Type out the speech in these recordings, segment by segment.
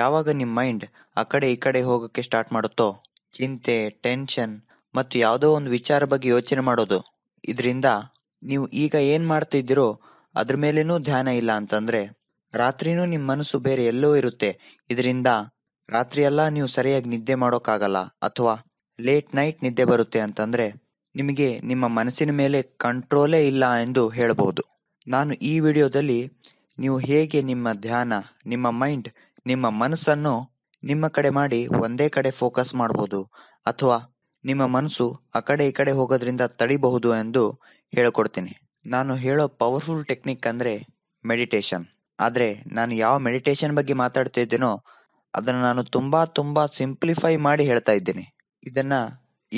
ಯಾವಾಗ ನಿಮ್ಮ ಮೈಂಡ್ ಆ ಕಡೆ ಈ ಕಡೆ ಹೋಗಕ್ಕೆ ಸ್ಟಾರ್ಟ್ ಮಾಡುತ್ತೋ ಚಿಂತೆ ಟೆನ್ಷನ್ ಮತ್ತು ಯಾವುದೋ ಒಂದು ವಿಚಾರ ಬಗ್ಗೆ ಯೋಚನೆ ಮಾಡೋದು ಇದರಿಂದ ನೀವು ಈಗ ಏನ್ ಮಾಡ್ತಿದ್ದೀರೋ ಅದ್ರ ಮೇಲೇನೂ ಧ್ಯಾನ ಇಲ್ಲ ಅಂತಂದ್ರೆ ರಾತ್ರಿನೂ ನಿಮ್ಮ ಮನಸ್ಸು ಬೇರೆ ಎಲ್ಲೋ ಇರುತ್ತೆ ಇದರಿಂದ ರಾತ್ರಿಯೆಲ್ಲ ನೀವು ಸರಿಯಾಗಿ ನಿದ್ದೆ ಮಾಡೋಕ್ಕಾಗಲ್ಲ ಅಥವಾ ಲೇಟ್ ನೈಟ್ ನಿದ್ದೆ ಬರುತ್ತೆ ಅಂತಂದ್ರೆ ನಿಮಗೆ ನಿಮ್ಮ ಮನಸ್ಸಿನ ಮೇಲೆ ಕಂಟ್ರೋಲೇ ಇಲ್ಲ ಎಂದು ಹೇಳಬಹುದು ನಾನು ಈ ವಿಡಿಯೋದಲ್ಲಿ ನೀವು ಹೇಗೆ ನಿಮ್ಮ ಧ್ಯಾನ ನಿಮ್ಮ ಮೈಂಡ್ ನಿಮ್ಮ ಮನಸ್ಸನ್ನು ನಿಮ್ಮ ಕಡೆ ಮಾಡಿ ಒಂದೇ ಕಡೆ ಫೋಕಸ್ ಮಾಡಬಹುದು ಅಥವಾ ನಿಮ್ಮ ಮನಸ್ಸು ಆ ಕಡೆ ಈ ಕಡೆ ಹೋಗೋದ್ರಿಂದ ತಡಿಬಹುದು ಎಂದು ಹೇಳಿಕೊಡ್ತೀನಿ ನಾನು ಹೇಳೋ ಪವರ್ಫುಲ್ ಟೆಕ್ನಿಕ್ ಅಂದ್ರೆ ಮೆಡಿಟೇಷನ್ ಆದರೆ ನಾನು ಯಾವ ಮೆಡಿಟೇಷನ್ ಬಗ್ಗೆ ಮಾತಾಡ್ತಾ ಇದ್ದೀನೋ ಅದನ್ನು ನಾನು ತುಂಬಾ ತುಂಬಾ ಸಿಂಪ್ಲಿಫೈ ಮಾಡಿ ಹೇಳ್ತಾ ಇದ್ದೀನಿ ಇದನ್ನ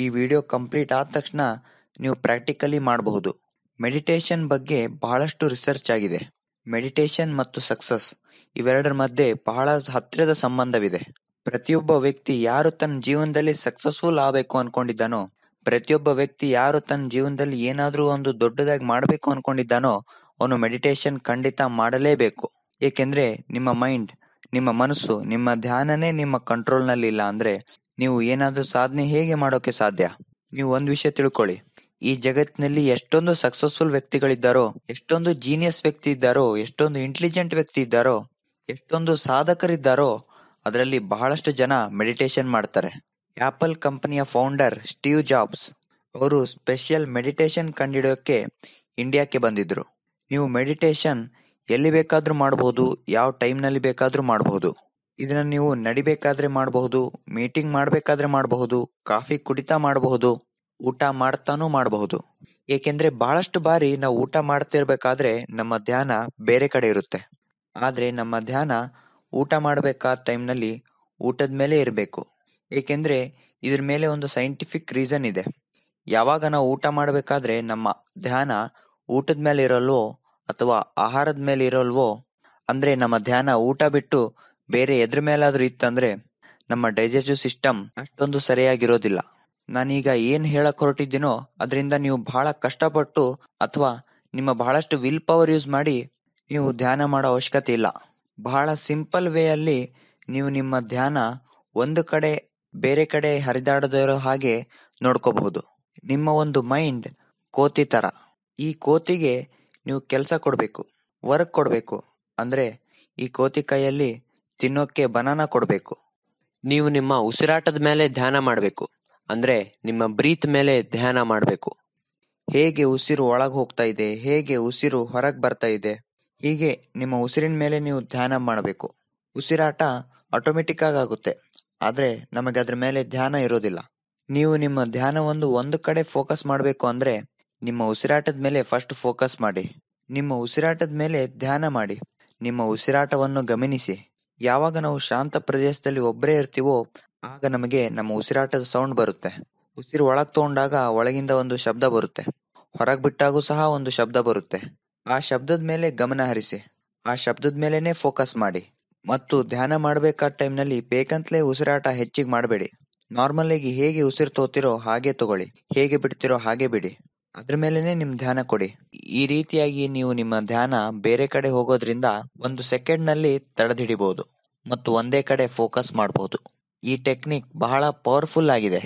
ಈ ವಿಡಿಯೋ ಕಂಪ್ಲೀಟ್ ಆದ ತಕ್ಷಣ ನೀವು ಪ್ರಾಕ್ಟಿಕಲಿ ಮಾಡಬಹುದು ಮೆಡಿಟೇಷನ್ ಬಗ್ಗೆ ಬಹಳಷ್ಟು ರಿಸರ್ಚ್ ಆಗಿದೆ ಮೆಡಿಟೇಷನ್ ಮತ್ತು ಸಕ್ಸಸ್ ಇವೆರಡರ ಮಧ್ಯೆ ಬಹಳ ಹತ್ತಿರದ ಸಂಬಂಧವಿದೆ. ಪ್ರತಿಯೊಬ್ಬ ವ್ಯಕ್ತಿ ಯಾರು ತನ್ನ ಜೀವನದಲ್ಲಿ ಸಕ್ಸಸ್ಫುಲ್ ಆಗ್ಬೇಕು ಅನ್ಕೊಂಡಿದ್ದಾನೋ, ಪ್ರತಿಯೊಬ್ಬ ವ್ಯಕ್ತಿ ಯಾರು ತನ್ನ ಜೀವನದಲ್ಲಿ ಏನಾದ್ರೂ ಒಂದು ದೊಡ್ಡದಾಗಿ ಮಾಡಬೇಕು ಅನ್ಕೊಂಡಿದ್ದಾನೋ ಅವನು ಮೆಡಿಟೇಷನ್ ಖಂಡಿತ ಮಾಡಲೇಬೇಕು. ಏಕೆಂದ್ರೆ ನಿಮ್ಮ ಮೈಂಡ್, ನಿಮ್ಮ ಮನಸ್ಸು, ನಿಮ್ಮ ಧ್ಯಾನನೇ ನಿಮ್ಮ ಇಲ್ಲ ಅಂದ್ರೆ ನೀವು ಏನಾದ್ರೂ ಸಾಧನೆ ಹೇಗೆ ಮಾಡೋಕೆ ಸಾಧ್ಯ? ನೀವು ಒಂದ್ ವಿಷಯ ತಿಳ್ಕೊಳ್ಳಿ, ಈ ಜಗತ್ತಿನಲ್ಲಿ ಎಷ್ಟೊಂದು ಸಕ್ಸಸ್ಫುಲ್ ವ್ಯಕ್ತಿಗಳಿದ್ದಾರೋ, ಎಷ್ಟೊಂದು ಜೀನಿಯಸ್ ವ್ಯಕ್ತಿ ಇದ್ದಾರೋ, ಎಷ್ಟೊಂದು ಇಂಟೆಲಿಜೆಂಟ್ ವ್ಯಕ್ತಿ ಇದ್ದಾರೋ ಎಷ್ಟೊಂದು ಸಾಧಕರಿದ್ದಾರೋ ಅದರಲ್ಲಿ ಬಹಳಷ್ಟು ಜನ ಮೆಡಿಟೇಷನ್ ಮಾಡ್ತಾರೆ ಆಪಲ್ ಕಂಪನಿಯ ಫೌಂಡರ್ ಸ್ಟೀವ್ ಜಾಬ್ಸ್ ಅವರು ಸ್ಪೆಷಲ್ ಮೆಡಿಟೇಷನ್ ಕಂಡಿಡಿಯೋಕೆ ಇಂಡಿಯಾಕ್ಕೆ ಬಂದಿದ್ರು ನೀವು ಮೆಡಿಟೇಷನ್ ಎಲ್ಲಿ ಬೇಕಾದ್ರೂ ಮಾಡಬಹುದು ಯಾವ ಟೈಮ್ ನಲ್ಲಿ ಬೇಕಾದ್ರೂ ಮಾಡಬಹುದು ಇದನ್ನ ನೀವು ನಡಿಬೇಕಾದ್ರೆ ಮಾಡಬಹುದು ಮೀಟಿಂಗ್ ಮಾಡಬೇಕಾದ್ರೆ ಮಾಡಬಹುದು ಕಾಫಿ ಕುಡಿತಾ ಮಾಡಬಹುದು ಊಟ ಮಾಡ್ತಾನೂ ಮಾಡಬಹುದು ಏಕೆಂದ್ರೆ ಬಹಳಷ್ಟು ಬಾರಿ ನಾವು ಊಟ ಮಾಡ್ತಿರ್ಬೇಕಾದ್ರೆ ನಮ್ಮ ಧ್ಯಾನ ಬೇರೆ ಕಡೆ ಇರುತ್ತೆ ಆದರೆ ನಮ್ಮ ಧ್ಯಾನ ಊಟ ಮಾಡಬೇಕಾದ ಟೈಮ್ನಲ್ಲಿ ಊಟದ ಮೇಲೆ ಇರಬೇಕು ಏಕೆಂದರೆ ಇದ್ರ ಮೇಲೆ ಒಂದು ಸೈಂಟಿಫಿಕ್ ರೀಸನ್ ಇದೆ ಯಾವಾಗ ನಾವು ಊಟ ಮಾಡಬೇಕಾದ್ರೆ ನಮ್ಮ ಧ್ಯಾನ ಊಟದ ಮೇಲೆ ಇರೋಲ್ವೋ ಅಥವಾ ಆಹಾರದ ಮೇಲೆ ಇರಲ್ವೋ ಅಂದರೆ ನಮ್ಮ ಧ್ಯಾನ ಊಟ ಬಿಟ್ಟು ಬೇರೆ ಎದ್ರ ಮೇಲಾದರೂ ಇತ್ತಂದರೆ ನಮ್ಮ ಡೈಜೆಸ್ಟಿವ್ ಸಿಸ್ಟಮ್ ಅಷ್ಟೊಂದು ಸರಿಯಾಗಿರೋದಿಲ್ಲ ನಾನೀಗ ಏನು ಹೇಳಕ್ ಹೊರಟಿದ್ದೀನೋ ಅದರಿಂದ ನೀವು ಬಹಳ ಕಷ್ಟಪಟ್ಟು ಅಥವಾ ನಿಮ್ಮ ಬಹಳಷ್ಟು ವಿಲ್ ಪವರ್ ಯೂಸ್ ಮಾಡಿ ನೀವು ಧ್ಯಾನ ಮಾಡೋ ಅವಶ್ಯಕತೆ ಇಲ್ಲ ಬಹಳ ಸಿಂಪಲ್ ವೇ ಅಲ್ಲಿ ನೀವು ನಿಮ್ಮ ಧ್ಯಾನ ಒಂದು ಕಡೆ ಬೇರೆ ಕಡೆ ಹರಿದಾಡದಿರೋ ಹಾಗೆ ನೋಡ್ಕೋಬಹುದು ನಿಮ್ಮ ಒಂದು ಮೈಂಡ್ ಕೋತಿ ತರ ಈ ಕೋತಿಗೆ ನೀವು ಕೆಲಸ ಕೊಡಬೇಕು ವರ್ಕ್ ಕೊಡಬೇಕು ಅಂದ್ರೆ ಈ ಕೋತಿ ಕೈಯಲ್ಲಿ ತಿನ್ನೋಕ್ಕೆ ಬನಾನ ಕೊಡಬೇಕು ನೀವು ನಿಮ್ಮ ಉಸಿರಾಟದ ಮೇಲೆ ಧ್ಯಾನ ಮಾಡಬೇಕು ಅಂದ್ರೆ ನಿಮ್ಮ ಬ್ರೀತ್ ಮೇಲೆ ಧ್ಯಾನ ಮಾಡಬೇಕು ಹೇಗೆ ಉಸಿರು ಒಳಗೆ ಹೋಗ್ತಾ ಇದೆ ಹೇಗೆ ಉಸಿರು ಹೊರಗೆ ಬರ್ತಾ ಇದೆ ಹೀಗೆ ನಿಮ್ಮ ಉಸಿರಿನ ಮೇಲೆ ನೀವು ಧ್ಯಾನ ಮಾಡಬೇಕು ಉಸಿರಾಟ ಆಟೋಮೆಟಿಕ್ ಆಗುತ್ತೆ ಆದರೆ ನಮಗೆ ಅದ್ರ ಮೇಲೆ ಧ್ಯಾನ ಇರೋದಿಲ್ಲ ನೀವು ನಿಮ್ಮ ಧ್ಯಾನವನ್ನು ಒಂದು ಕಡೆ ಫೋಕಸ್ ಮಾಡಬೇಕು ಅಂದರೆ ನಿಮ್ಮ ಉಸಿರಾಟದ ಮೇಲೆ ಫಸ್ಟ್ ಫೋಕಸ್ ಮಾಡಿ ನಿಮ್ಮ ಉಸಿರಾಟದ ಮೇಲೆ ಧ್ಯಾನ ಮಾಡಿ ನಿಮ್ಮ ಉಸಿರಾಟವನ್ನು ಗಮನಿಸಿ ಯಾವಾಗ ನಾವು ಶಾಂತ ಪ್ರದೇಶದಲ್ಲಿ ಒಬ್ಬರೇ ಇರ್ತೀವೋ ಆಗ ನಮಗೆ ನಮ್ಮ ಉಸಿರಾಟದ ಸೌಂಡ್ ಬರುತ್ತೆ ಉಸಿರು ಒಳಗೆ ತಗೊಂಡಾಗ ಒಳಗಿಂದ ಒಂದು ಶಬ್ದ ಬರುತ್ತೆ ಹೊರಗೆ ಬಿಟ್ಟಾಗೂ ಸಹ ಒಂದು ಶಬ್ದ ಬರುತ್ತೆ ಆ ಶಬ್ದದ ಮೇಲೆ ಗಮನ ಹರಿಸಿ ಆ ಶಬ್ದದ ಮೇಲೇನೆ ಫೋಕಸ್ ಮಾಡಿ ಮತ್ತು ಧ್ಯಾನ ಮಾಡಬೇಕಾದ ಟೈಮ್ನಲ್ಲಿ ಬೇಕಂತಲೇ ಉಸಿರಾಟ ಹೆಚ್ಚಿಗೆ ಮಾಡಬೇಡಿ ನಾರ್ಮಲ್ ಆಗಿ ಹೇಗೆ ಉಸಿರು ತೋತಿರೋ ಹಾಗೆ ತಗೊಳ್ಳಿ ಹೇಗೆ ಬಿಡ್ತಿರೋ ಹಾಗೆ ಬಿಡಿ ಅದ್ರ ಮೇಲೇನೆ ನಿಮ್ ಧ್ಯಾನ ಕೊಡಿ ಈ ರೀತಿಯಾಗಿ ನೀವು ನಿಮ್ಮ ಧ್ಯಾನ ಬೇರೆ ಕಡೆ ಹೋಗೋದ್ರಿಂದ ಒಂದು ಸೆಕೆಂಡ್ ನಲ್ಲಿ ತಡೆದಿಡಿಬಹುದು ಮತ್ತು ಒಂದೇ ಕಡೆ ಫೋಕಸ್ ಮಾಡಬಹುದು ಈ ಟೆಕ್ನಿಕ್ ಬಹಳ ಪವರ್ಫುಲ್ ಆಗಿದೆ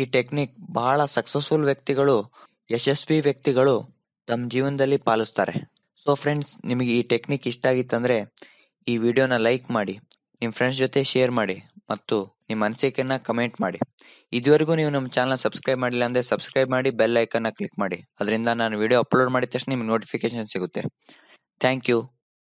ಈ ಟೆಕ್ನಿಕ್ ಬಹಳ ಸಕ್ಸಸ್ಫುಲ್ ವ್ಯಕ್ತಿಗಳು ಯಶಸ್ವಿ ವ್ಯಕ್ತಿಗಳು ತಮ್ಮ ಜೀವನದಲ್ಲಿ ಪಾಲಿಸ್ತಾರೆ ಸೊ ಫ್ರೆಂಡ್ಸ್ ನಿಮಗೆ ಈ ಟೆಕ್ನಿಕ್ ಇಷ್ಟ ಆಗಿತ್ತಂದರೆ ಈ ವಿಡಿಯೋನ ಲೈಕ್ ಮಾಡಿ ನಿಮ್ಮ ಫ್ರೆಂಡ್ಸ್ ಜೊತೆ ಶೇರ್ ಮಾಡಿ ಮತ್ತು ನಿಮ್ಮ ಅನಿಸಿಕೆಯನ್ನು ಕಮೆಂಟ್ ಮಾಡಿ ಇದುವರೆಗೂ ನೀವು ನಮ್ಮ ಚಾನಲ್ ಸಬ್ಸ್ಕ್ರೈಬ್ ಮಾಡಿಲ್ಲ ಅಂದರೆ ಸಬ್ಸ್ಕ್ರೈಬ್ ಮಾಡಿ ಬೆಲ್ ಐಕನ್ನ ಕ್ಲಿಕ್ ಮಾಡಿ ಅದರಿಂದ ನಾನು ವಿಡಿಯೋ ಅಪ್ಲೋಡ್ ಮಾಡಿದ ತಕ್ಷಣ ನಿಮ್ಗೆ ನೋಟಿಫಿಕೇಶನ್ ಸಿಗುತ್ತೆ ಥ್ಯಾಂಕ್ ಯು